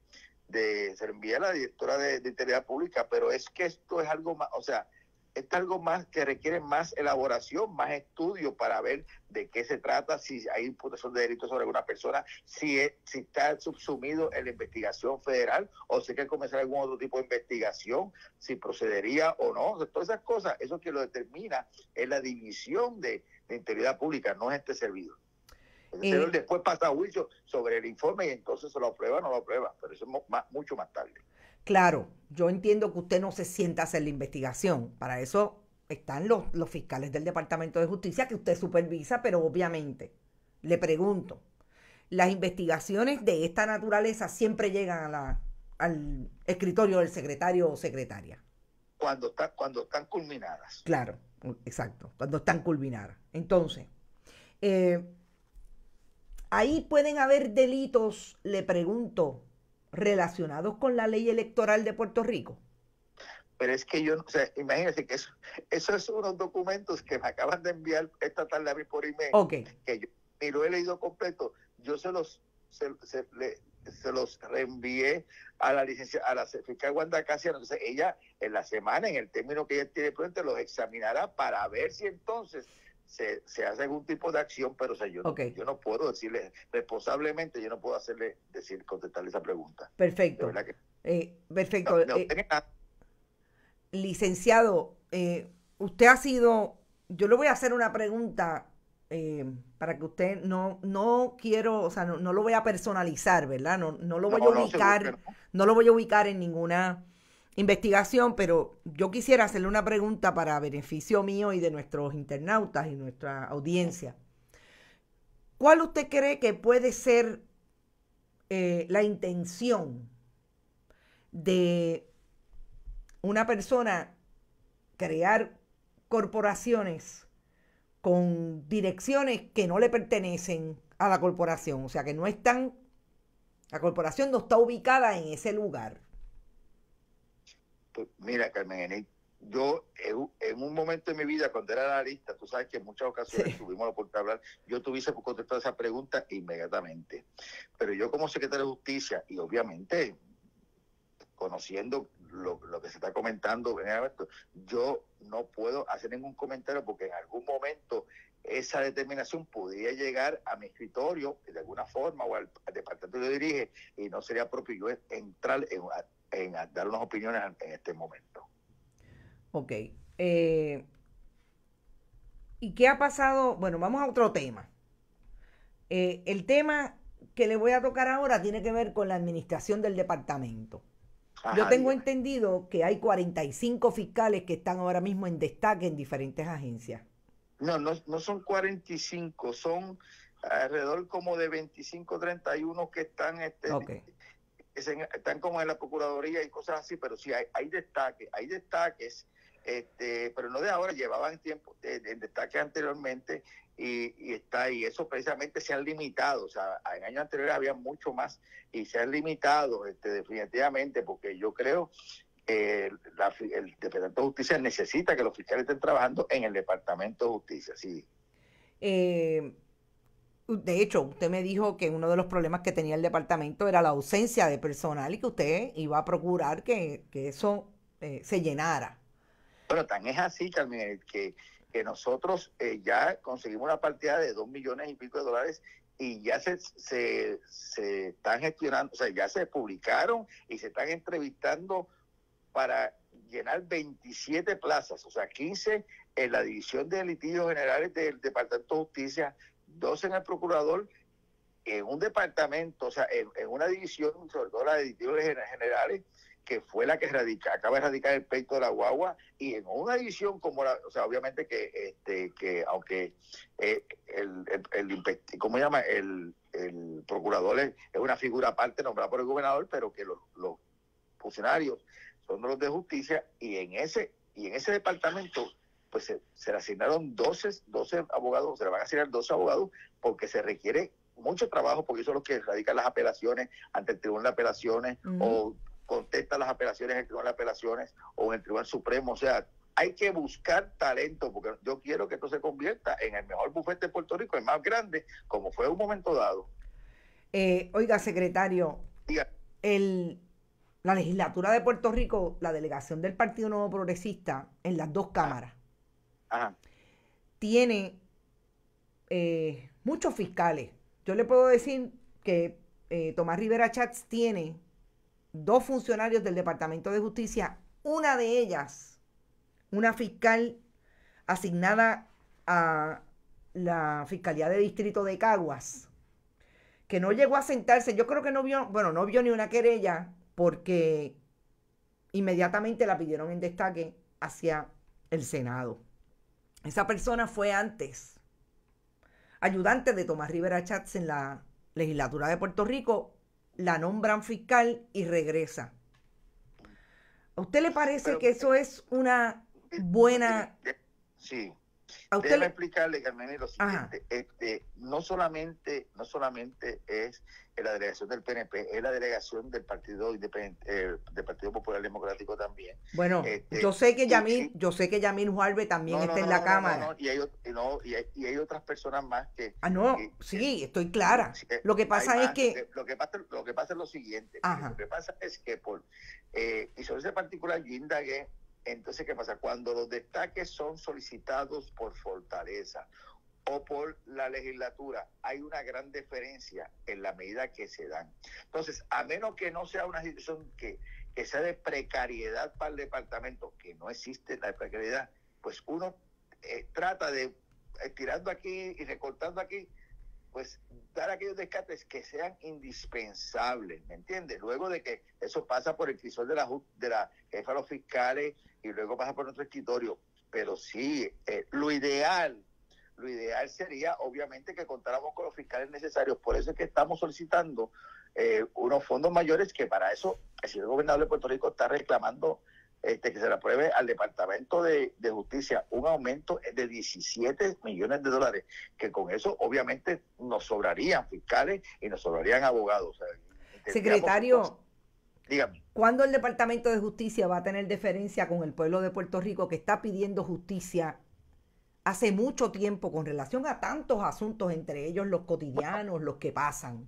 de se envía a la directora de, de integridad pública, pero es que esto es algo más, o sea, es algo más que requiere más elaboración, más estudio para ver de qué se trata, si hay imputación de delito sobre una persona, si, está subsumido en la investigación federal o si hay que comenzar algún otro tipo de investigación, si procedería o no. todas esas cosas, eso que lo determina es la división de, de integridad pública, no es este servidor. Este eh, después pasa juicio sobre el informe y entonces se lo aprueba o no lo aprueba, pero eso es mucho más tarde. Claro, yo entiendo que usted no se sienta a hacer la investigación. Para eso están los, los fiscales del Departamento de Justicia que usted supervisa, pero obviamente, le pregunto, las investigaciones de esta naturaleza siempre llegan al escritorio del secretario o secretaria. Cuando, está, cuando están culminadas. Claro, exacto, cuando están culminadas. Entonces, eh, ahí pueden haber delitos, le pregunto, relacionados con la ley electoral de Puerto Rico? Pero es que yo, o sea, imagínense que eso, esos son unos documentos que me acaban de enviar esta tarde a mí por email, okay. que yo ni lo he leído completo, yo se los, se, se, le, se los reenvié a la licencia, a la fiscal Wanda Casiano. Entonces, ella en la semana, en el término que ella tiene frente, los examinará para ver si entonces se, se hace algún tipo de acción, pero se yo, no puedo decirle, responsablemente yo no puedo hacerle, decir, contestarle esa pregunta. Perfecto. Eh, perfecto. Eh, licenciado, eh, usted ha sido, yo le voy a hacer una pregunta para que usted no, no quiero, o sea, no, lo voy a personalizar, ¿verdad? No, no lo voy a ubicar, no lo voy a ubicar en ninguna investigación, pero yo quisiera hacerle una pregunta para beneficio mío y de nuestros internautas y nuestra audiencia. ¿Cuál usted cree que puede ser eh, la intención de una persona crear corporaciones con direcciones que no le pertenecen a la corporación, o sea, que no están, la corporación no está ubicada en ese lugar mira, Carmen yo eh, en un momento de mi vida, cuando era analista, tú sabes que en muchas ocasiones tuvimos la oportunidad de hablar, yo tuviese contestar esa pregunta inmediatamente. Pero yo como secretario de Justicia, y obviamente conociendo lo, que se está comentando, yo no puedo hacer ningún comentario porque en algún momento esa determinación podría llegar a mi escritorio de alguna forma o al, departamento que yo dirige y no sería propio yo entrar en, en dar unas opiniones en este momento. Ok. Eh, ¿Y qué ha pasado? Bueno, vamos a otro tema. Eh, el tema que le voy a tocar ahora tiene que ver con la administración del departamento. Yo tengo entendido que hay 45 fiscales que están ahora mismo en destaque en diferentes agencias. No, no, son 45, son alrededor como de 25, 31 que están este, están como en la Procuraduría y cosas así, pero sí hay, hay destaques, hay destaques, este, pero no de ahora, llevaban tiempo de, destaque anteriormente y, está y eso precisamente se han limitado, o sea, en años anteriores había mucho más y se han limitado este, definitivamente porque yo creo que eh, el Departamento de Justicia necesita que los fiscales estén trabajando en el Departamento de Justicia, sí. Eh de hecho, usted me dijo que uno de los problemas que tenía el departamento era la ausencia de personal y que usted iba a procurar que, eso eh, se llenara. Bueno, tan es así, Carmen, que, que nosotros eh, ya conseguimos una partida de dos millones y pico de dólares y ya se, se están gestionando, o sea, ya se publicaron y se están entrevistando para llenar 27 plazas, o sea, 15 en la División de Litigios Generales del Departamento de Justicia, dos en el procurador, en un departamento, o sea, en, una división, sobre todo la de generales, que fue la que radica, acaba de erradicar el peito de la guagua, y en una división como la, o sea, obviamente que, este, que aunque eh, el, el, llama? El, el procurador es, una figura aparte nombrada por el gobernador, pero que los, los funcionarios son los de justicia, y en ese, y en ese departamento pues se, le asignaron 12, 12 abogados, se le van a asignar 12 abogados porque se requiere mucho trabajo, porque eso es lo que radican las apelaciones ante el Tribunal de Apelaciones o contesta las apelaciones en el Tribunal de Apelaciones o en el Tribunal Supremo. O sea, hay que buscar talento, porque yo quiero que esto se convierta en el mejor bufete de Puerto Rico, el más grande, como fue en un momento dado. Eh, oiga, secretario, El, la legislatura de Puerto Rico, la delegación del Partido Nuevo Progresista, en las dos ah. cámaras, tiene eh, muchos fiscales. Yo le puedo decir que eh, Tomás Rivera Chats tiene dos funcionarios del Departamento de Justicia, una de ellas, una fiscal asignada a la Fiscalía de Distrito de Caguas, que no llegó a sentarse, yo creo que no vio, bueno, no vio ni una querella porque inmediatamente la pidieron en destaque hacia el Senado. Esa persona fue antes ayudante de Tomás Rivera Chats en la legislatura de Puerto Rico, la nombran fiscal y regresa. ¿A usted le parece que eso es una [LAUGHS] buena... Sí, Déjame explicarle, Carmen, lo siguiente. Este, no, solamente, no solamente es la delegación del PNP, es la delegación del Partido independiente, eh, del Partido Popular Democrático también. Bueno, este, yo sé que Yamil, yo sé que Yamil Juárez también está en la Cámara. y, hay, otras personas más que... Ah, no, sí, estoy clara. Eh, lo que pasa es que... Eh, lo que pasa, lo que pasa es lo siguiente. Lo que pasa es que por... y sobre ese particular yo indagué entonces, ¿qué pasa? Cuando los destaques son solicitados por fortaleza o por la legislatura, hay una gran diferencia en la medida que se dan. Entonces, a menos que no sea una situación que, sea de precariedad para el departamento, que no existe la precariedad, pues uno eh, trata de, eh, tirando aquí y recortando aquí, pues dar aquellos descartes que sean indispensables, ¿me entiendes? Luego de que eso pasa por el crisol de la, de la jefa de los fiscales, y luego pasa por nuestro escritorio. Pero sí, eh, lo ideal, lo ideal sería obviamente que contáramos con los fiscales necesarios. Por eso es que estamos solicitando eh, unos fondos mayores que para eso el señor gobernador de Puerto Rico está reclamando este, que se le apruebe al Departamento de, Justicia un aumento de 17 millones de dólares, que con eso obviamente nos sobrarían fiscales y nos sobrarían abogados. Secretario, ¿Cuándo el Departamento de Justicia va a tener deferencia con el pueblo de Puerto Rico que está pidiendo justicia hace mucho tiempo con relación a tantos asuntos, entre ellos los cotidianos, los que pasan?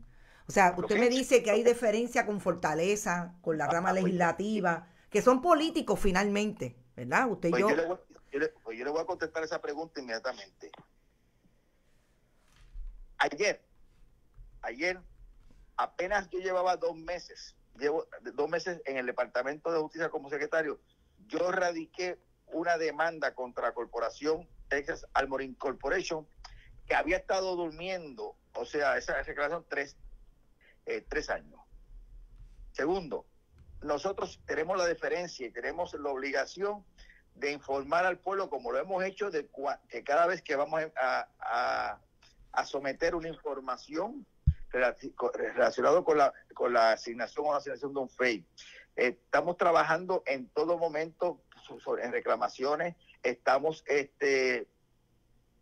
O sea, usted me dice que hay deferencia con Fortaleza, con la ah, rama ah, pues legislativa, que son políticos finalmente, ¿verdad? Usted y pues yo. Pues yo le voy a contestar esa pregunta inmediatamente. Ayer, ayer, apenas yo llevaba dos meses llevo dos meses en el Departamento de Justicia como secretario, yo radiqué una demanda contra la corporación Texas Armoring Corporation que había estado durmiendo, o sea, esa declaración eh, tres, años. Segundo, nosotros tenemos la deferencia y tenemos la obligación de informar al pueblo, como lo hemos hecho, de que cada vez que vamos a someter una información eh, relacionado con la, con la asignación o la asignación de un FEI. estamos trabajando en todo momento en reclamaciones, estamos, este,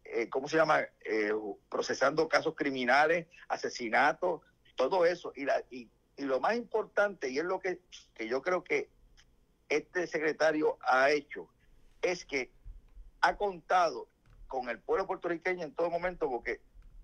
eh, ¿cómo se llama?, eh, procesando casos criminales, asesinatos, todo eso. Y, la, y, y lo más importante, y es lo que, que yo creo que este secretario ha hecho, es que ha contado con el pueblo puertorriqueño en todo momento, porque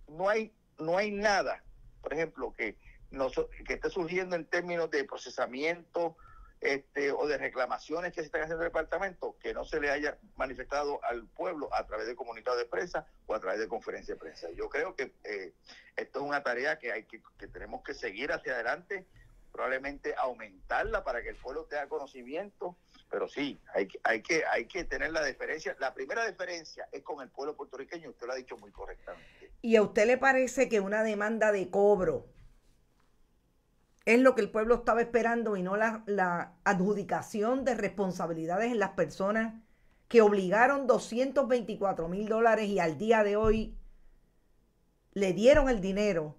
no hay, no hay nada por ejemplo, que, no, que esté surgiendo en términos de procesamiento este, o de reclamaciones que se están haciendo en el departamento, que no se le haya manifestado al pueblo a través de comunicado de prensa o a través de conferencia de prensa. Yo creo que eh, esto es una tarea que, hay que, que tenemos que seguir hacia adelante, probablemente aumentarla para que el pueblo tenga conocimiento pero sí, hay, hay, que, hay que tener la diferencia. La primera diferencia es con el pueblo puertorriqueño, usted lo ha dicho muy correctamente. ¿Y a usted le parece que una demanda de cobro es lo que el pueblo estaba esperando y no la, la adjudicación de responsabilidades en las personas que obligaron 224 mil dólares y al día de hoy le dieron el dinero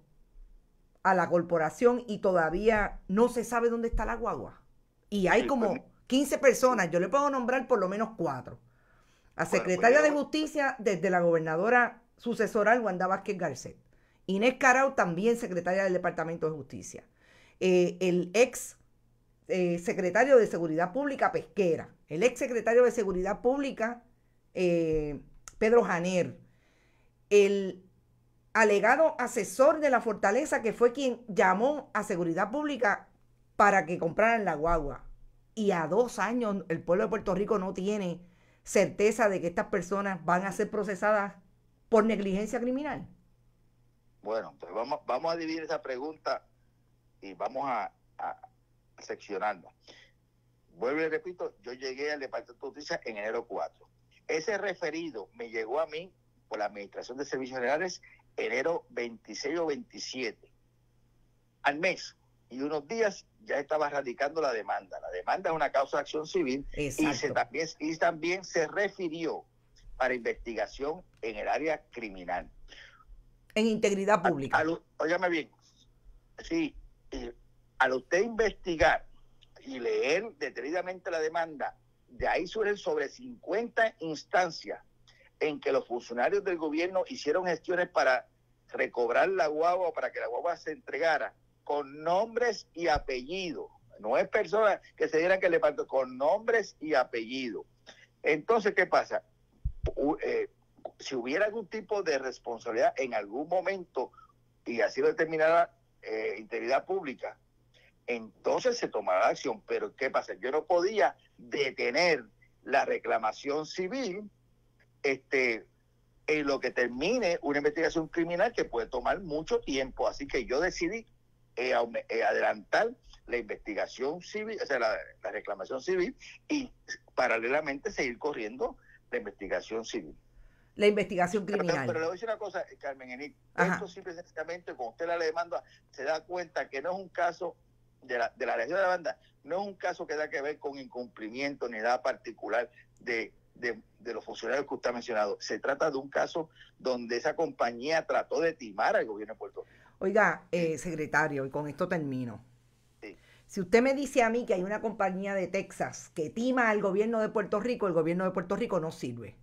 a la corporación y todavía no se sabe dónde está la guagua? Y hay como pues, 15 personas, yo le puedo nombrar por lo menos cuatro. A pues, secretaria de Justicia desde la gobernadora sucesoral Wanda Vázquez Garcet. Inés Carao también secretaria del Departamento de Justicia. Eh, el ex eh, secretario de Seguridad Pública Pesquera. El ex secretario de Seguridad Pública eh, Pedro Janer. El alegado asesor de la fortaleza que fue quien llamó a Seguridad Pública para que compraran la guagua, y a dos años el pueblo de Puerto Rico no tiene certeza de que estas personas van a ser procesadas por negligencia criminal? Bueno, pues vamos, vamos a dividir esa pregunta y vamos a, a seccionarla. Vuelvo y repito, yo llegué al Departamento de Justicia en enero 4. Ese referido me llegó a mí por la Administración de Servicios Generales enero 26 o 27 al mes y unos días ya estaba radicando la demanda. La demanda es una causa de acción civil y, también, y también se refirió para investigación en el área criminal. En integridad pública. bien, sí, eh, al usted investigar y leer detenidamente la demanda, de ahí surgen sobre 50 instancias en que los funcionarios del gobierno hicieron gestiones para recobrar la guagua o para que la guagua se entregara con nombres y apellidos. No es persona que se diera que le faltó, con nombres y apellidos Entonces, ¿qué pasa? Eh, si hubiera algún tipo de responsabilidad en algún momento y así lo determinara eh, integridad pública, entonces se tomará acción. Pero ¿qué pasa? Yo no podía detener la reclamación civil este, en lo que termine una investigación criminal que puede tomar mucho tiempo. Así que yo decidí eh, eh, adelantar la investigación civil, o sea, la, reclamación civil y paralelamente seguir corriendo la investigación civil la investigación criminal. Pero, le voy a decir una cosa, eh, Carmen Enid. Esto simplemente, cuando usted la demanda, se da cuenta que no es un caso de la, de de la banda, no es un caso que da que ver con incumplimiento ni nada particular de, de, los funcionarios que usted ha mencionado. Se trata de un caso donde esa compañía trató de timar al gobierno de Puerto Rico. Oiga, eh, secretario, y con esto termino. Si usted me dice a mí que hay una compañía de Texas que tima al gobierno de Puerto Rico, el gobierno de Puerto Rico no sirve.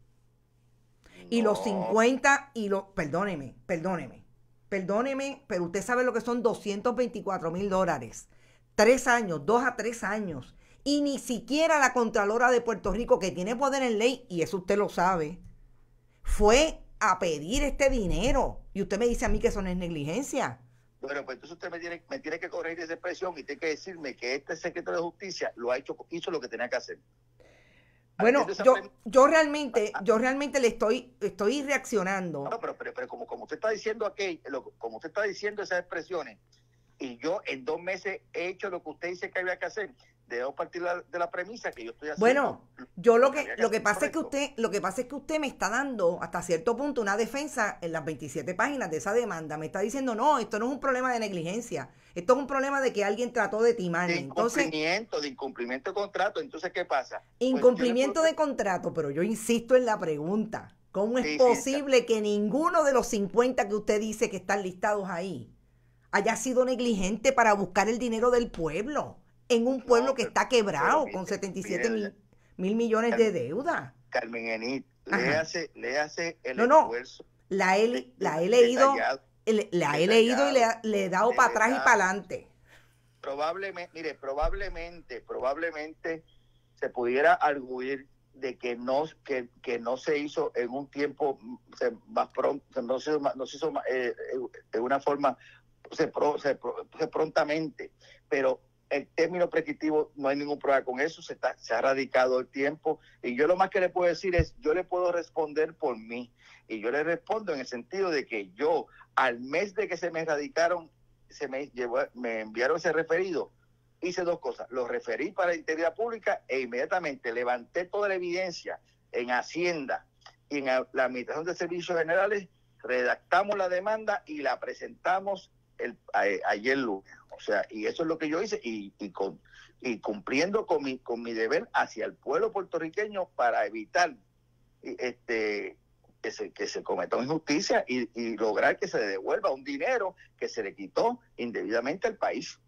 Y los 50 y los, perdóneme, perdóneme, perdóneme, pero usted sabe lo que son 224 mil dólares. Tres años, dos a tres años. Y ni siquiera la Contralora de Puerto Rico, que tiene poder en ley, y eso usted lo sabe, fue a pedir este dinero. Y usted me dice a mí que eso no es negligencia. Bueno, pues entonces usted me tiene, me tiene que corregir esa expresión y tiene que decirme que este secretario de justicia lo ha hecho, hizo lo que tenía que hacer. Bueno, yo, yo realmente, ah, ah. yo realmente le estoy, estoy reaccionando. No, pero, pero, pero como, como usted está diciendo aquí, como usted está diciendo esas expresiones, y yo en dos meses he hecho lo que usted dice que había que hacer, debo partir de la premisa que yo estoy haciendo. Bueno, yo lo que, lo que pasa es que usted, lo que pasa es que usted me está dando hasta cierto punto una defensa en las 27 páginas de esa demanda. Me está diciendo, no, esto no es un problema de negligencia, esto es un problema de que alguien trató de timar. De incumplimiento, de incumplimiento de contrato. Entonces, ¿qué pasa? Pues, incumplimiento de contrato, pero yo insisto en la pregunta. ¿Cómo es posible que ninguno de los 50 que usted dice que están listados ahí haya sido negligente para buscar el dinero del pueblo? en un pueblo que está quebrado con 77 mil, mil, millones de deuda. Carmen Enid, le hace, le el no, esfuerzo. La he, la he leído, la he leído y le, le he dado para atrás y para adelante. Probablemente, mire, probablemente, probablemente se pudiera arguir de que no, que, no se hizo en un tiempo mm, más pronto, no se, hizo eh, eh, de una forma prontamente, pero el término prescriptivo no hay ningún problema con eso, se, está, se ha radicado el tiempo y yo lo más que le puedo decir es, yo le puedo responder por mí y yo le respondo en el sentido de que yo al mes de que se me radicaron, se me, llevó, me enviaron ese referido, hice dos cosas, lo referí para la integridad pública e inmediatamente levanté toda la evidencia en Hacienda y en la Administración de Servicios Generales, redactamos la demanda y la presentamos el, ayer lunes. O sea, y eso es lo que yo hice y, y, cumpliendo con mi, con mi deber hacia el pueblo puertorriqueño para evitar este que se, que se cometa injusticia y, y lograr que se devuelva un dinero que se le quitó indebidamente al país.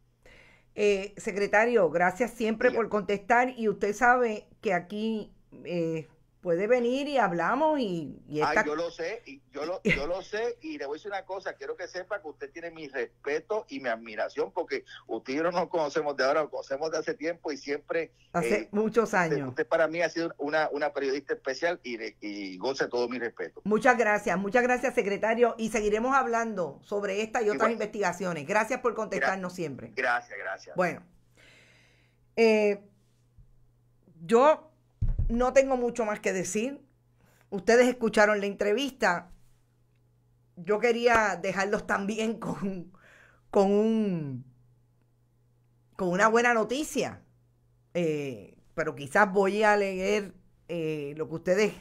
Eh, secretario, gracias siempre por contestar y usted sabe que aquí eh, puede venir y hablamos y, y yo lo sé, y yo lo, yo lo sé, y le voy a decir una cosa, quiero que sepa que usted tiene mi respeto y mi admiración, porque usted y yo no nos conocemos de ahora, nos conocemos de hace tiempo y siempre... Hace eh, muchos años. Usted, para mí ha sido una, periodista especial y, y goza todo mi respeto. Muchas gracias, muchas gracias secretario, y seguiremos hablando sobre esta y otras investigaciones. Gracias por contestarnos siempre. Gracias, gracias. Bueno, eh, yo no tengo mucho más que decir. Ustedes escucharon la entrevista. Yo quería dejarlos también [LAUGHS] con, con un con una buena noticia. Eh, pero quizás voy a leer eh, lo que ustedes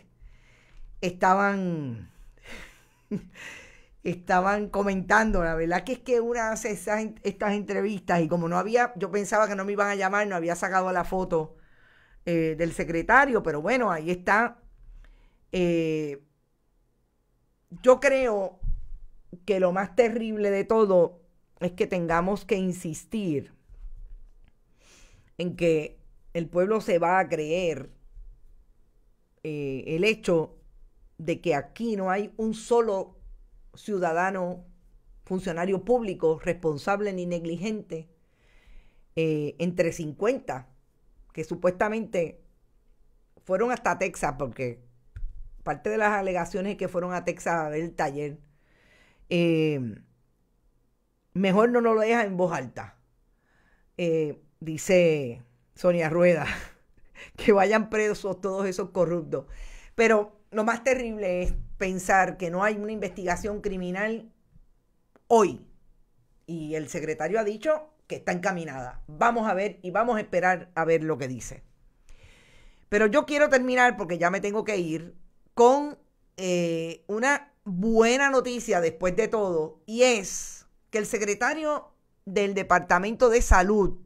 estaban, [LAUGHS] estaban comentando. La verdad que es que una hace estas entrevistas y como no había, yo pensaba que no me iban a llamar, no había sacado la foto eh, del secretario, pero bueno, ahí está. Eh, yo creo que lo más terrible de todo es que tengamos que insistir en que el pueblo se va a creer eh, el hecho de que aquí no hay un solo ciudadano, funcionario público responsable ni negligente entre 50 que supuestamente fueron hasta Texas, porque parte de las alegaciones es que fueron a Texas a ver el taller, eh, mejor no nos lo deja en voz alta. Eh, dice Sonia Rueda, [LAUGHS] que vayan presos todos esos corruptos. Pero lo más terrible es pensar que no hay una investigación criminal hoy. Y el secretario ha dicho que está encaminada. Vamos a ver y vamos a esperar a ver lo que dice. Pero yo quiero terminar, porque ya me tengo que ir, con eh, una buena noticia después de todo, y es que el secretario del Departamento de Salud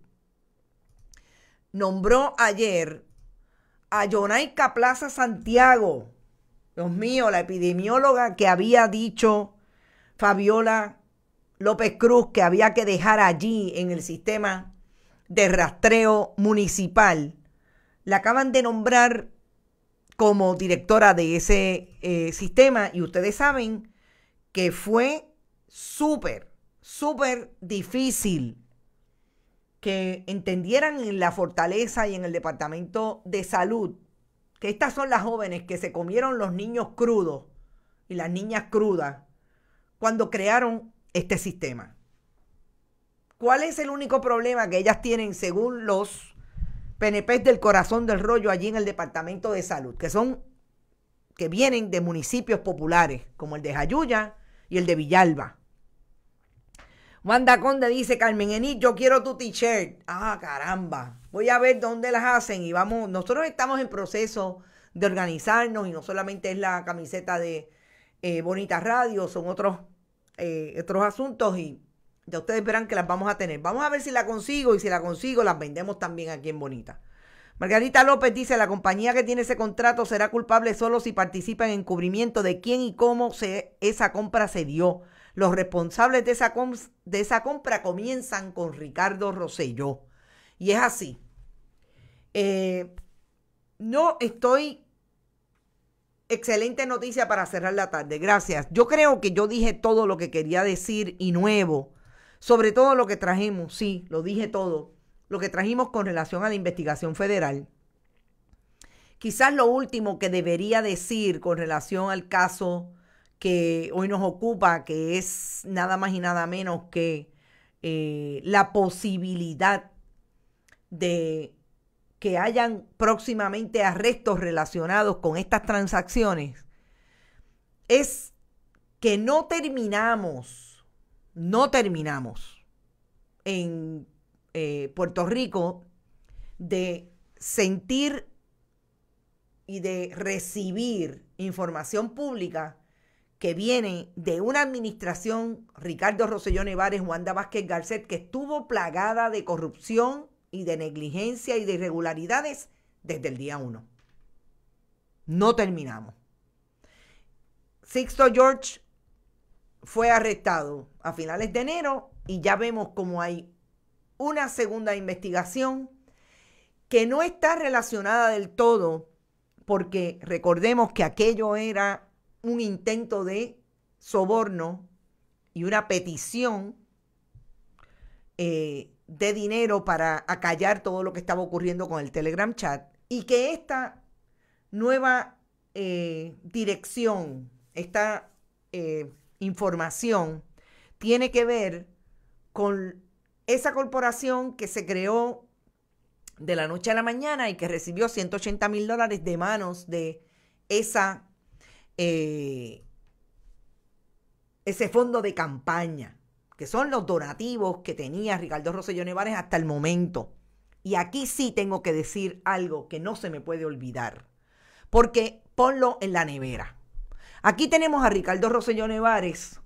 nombró ayer a Jonaica Plaza Santiago, Dios mío, la epidemióloga que había dicho Fabiola López Cruz que había que dejar allí en el sistema de rastreo municipal, la acaban de nombrar como directora de ese eh, sistema y ustedes saben que fue súper, súper difícil que entendieran en la fortaleza y en el departamento de salud que estas son las jóvenes que se comieron los niños crudos y las niñas crudas cuando crearon este sistema. ¿Cuál es el único problema que ellas tienen según los PNP del corazón del rollo allí en el Departamento de Salud? Que son, que vienen de municipios populares, como el de Jayuya y el de Villalba. Wanda Conde dice, Carmen Enid, yo quiero tu t-shirt. Ah, caramba. Voy a ver dónde las hacen y vamos, nosotros estamos en proceso de organizarnos y no solamente es la camiseta de eh, Bonita Radio, son otros eh, otros asuntos y ya ustedes verán que las vamos a tener. Vamos a ver si la consigo y si la consigo las vendemos también aquí en Bonita. Margarita López dice, la compañía que tiene ese contrato será culpable solo si participa en encubrimiento de quién y cómo se, esa compra se dio. Los responsables de esa, de esa compra comienzan con Ricardo Rosselló. Y es así. Eh, no estoy Excelente noticia para cerrar la tarde. Gracias. Yo creo que yo dije todo lo que quería decir y nuevo. Sobre todo lo que trajimos, sí, lo dije todo. Lo que trajimos con relación a la investigación federal. Quizás lo último que debería decir con relación al caso que hoy nos ocupa, que es nada más y nada menos que eh, la posibilidad de que hayan próximamente arrestos relacionados con estas transacciones es que no terminamos, no terminamos en eh, Puerto Rico de sentir y de recibir información pública que viene de una administración, Ricardo rosellón Nevares, Juan Vázquez Garcet, que estuvo plagada de corrupción, y de negligencia y de irregularidades desde el día 1. No terminamos. Sixto George fue arrestado a finales de enero y ya vemos como hay una segunda investigación que no está relacionada del todo porque recordemos que aquello era un intento de soborno y una petición eh, de dinero para acallar todo lo que estaba ocurriendo con el Telegram chat y que esta nueva eh, dirección, esta eh, información, tiene que ver con esa corporación que se creó de la noche a la mañana y que recibió 180 mil dólares de manos de esa, eh, ese fondo de campaña que son los donativos que tenía Ricardo Rosselló Nevares hasta el momento. Y aquí sí tengo que decir algo que no se me puede olvidar, porque ponlo en la nevera. Aquí tenemos a Ricardo Rosselló Nevares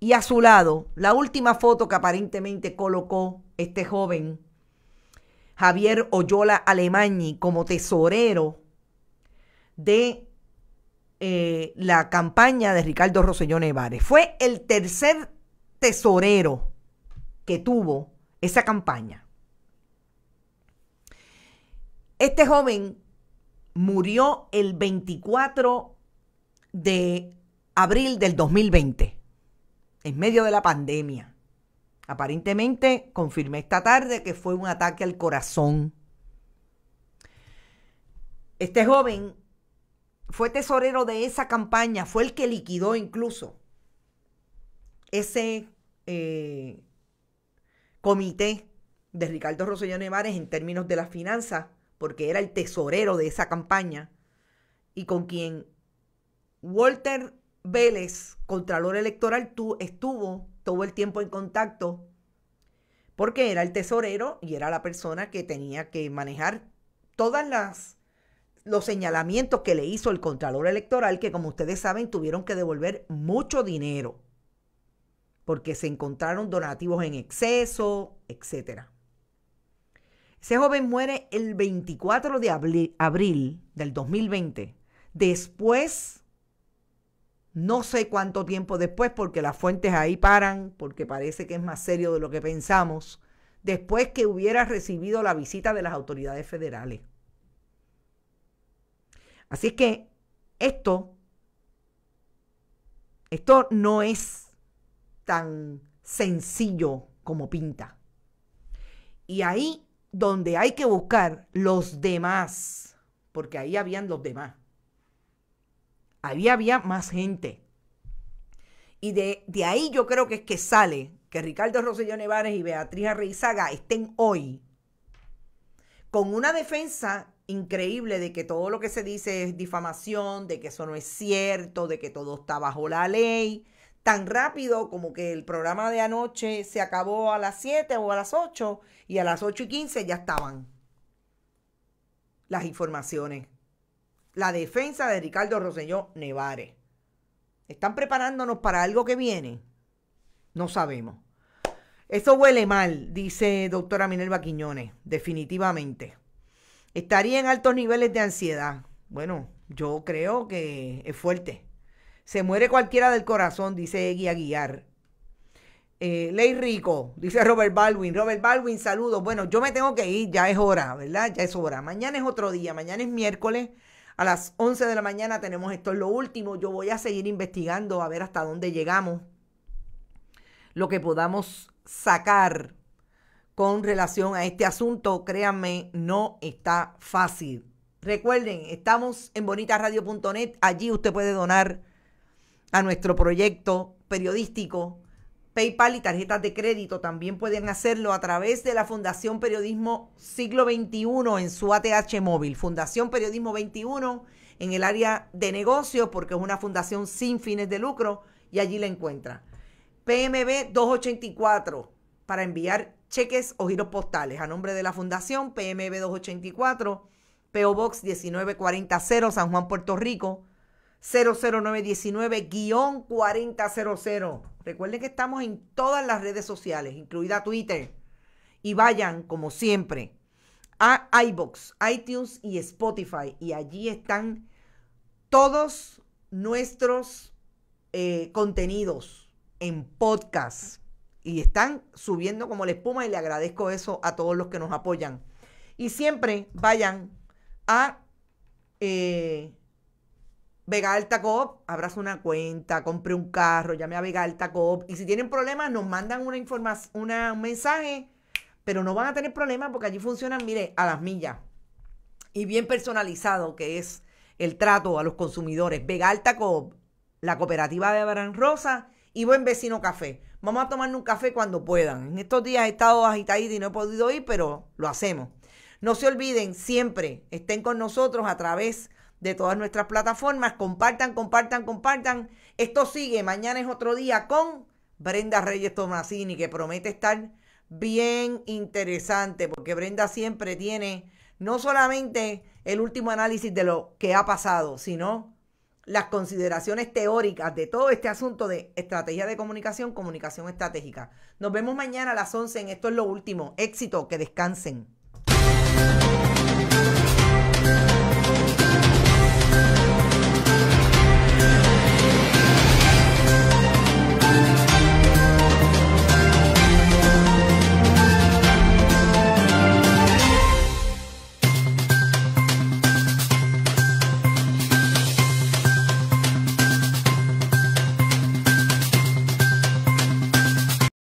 y a su lado la última foto que aparentemente colocó este joven, Javier Oyola Alemañi, como tesorero de eh, la campaña de Ricardo Rosselló Nevares. Fue el tercer tesorero que tuvo esa campaña. Este joven murió el 24 de abril del 2020, en medio de la pandemia. Aparentemente, confirmé esta tarde que fue un ataque al corazón. Este joven fue tesorero de esa campaña, fue el que liquidó incluso ese eh, comité de Ricardo Rosselló Nevares en términos de las finanzas, porque era el tesorero de esa campaña, y con quien Walter Vélez, Contralor Electoral, estuvo todo el tiempo en contacto, porque era el tesorero y era la persona que tenía que manejar todas las los señalamientos que le hizo el Contralor Electoral, que como ustedes saben tuvieron que devolver mucho dinero porque se encontraron donativos en exceso, etc. Ese joven muere el 24 de abril, del 2020. Después, no sé cuánto tiempo después, porque las fuentes ahí paran, porque parece que es más serio de lo que pensamos, después que hubiera recibido la visita de las autoridades federales. Así es que esto, esto no es tan sencillo como pinta. Y ahí donde hay que buscar los demás, porque ahí habían los demás. Ahí había más gente. Y de, de ahí yo creo que es que sale que Ricardo Rosselló Nevares y Beatriz Arreizaga estén hoy con una defensa increíble de que todo lo que se dice es difamación, de que eso no es cierto, de que todo está bajo la ley, tan rápido como que el programa de anoche se acabó a las 7 o a las 8 y a las 8 y 15 ya estaban las informaciones. La defensa de Ricardo Rosselló Nevare. ¿Están preparándonos para algo que viene? No sabemos. Eso huele mal, dice doctora Minerva Quiñones, definitivamente. Estaría en altos niveles de ansiedad. Bueno, yo creo que es fuerte se muere cualquiera del corazón, dice Guía Guiar. Eh, Ley Rico, dice Robert Baldwin. Robert Baldwin, saludos. Bueno, yo me tengo que ir, ya es hora, ¿verdad? Ya es hora. Mañana es otro día, mañana es miércoles. A las 11 de la mañana tenemos esto, es lo último. Yo voy a seguir investigando a ver hasta dónde llegamos. Lo que podamos sacar con relación a este asunto, créanme, no está fácil. Recuerden, estamos en bonitasradio.net. Allí usted puede donar a nuestro proyecto periodístico. PayPal y tarjetas de crédito también pueden hacerlo a través de la Fundación Periodismo Siglo XXI en su ATH móvil. Fundación Periodismo 21 en el área de negocios porque es una fundación sin fines de lucro y allí la encuentra. PMB 284 para enviar cheques o giros postales a nombre de la fundación PMB 284, PO Box 1940 San Juan, Puerto Rico 00919-4000. Recuerden que estamos en todas las redes sociales, incluida Twitter. Y vayan, como siempre, a iBox, iTunes y Spotify. Y allí están todos nuestros eh, contenidos en podcast. Y están subiendo como la espuma y le agradezco eso a todos los que nos apoyan. Y siempre vayan a... Eh, Vega Alta Coop, abras una cuenta, compre un carro, llame a Vega Alta Coop. Y si tienen problemas, nos mandan una información, un mensaje, pero no van a tener problemas porque allí funcionan, mire, a las millas. Y bien personalizado que es el trato a los consumidores. Vega Alta Coop, la cooperativa de Abraham Rosa y Buen Vecino Café. Vamos a tomarnos un café cuando puedan. En estos días he estado agitadita y no he podido ir, pero lo hacemos. No se olviden, siempre estén con nosotros a través de todas nuestras plataformas. Compartan, compartan, compartan. Esto sigue. Mañana es otro día con Brenda Reyes Tomasini, que promete estar bien interesante, porque Brenda siempre tiene no solamente el último análisis de lo que ha pasado, sino las consideraciones teóricas de todo este asunto de estrategia de comunicación, comunicación estratégica. Nos vemos mañana a las 11 en Esto es lo último. Éxito, que descansen.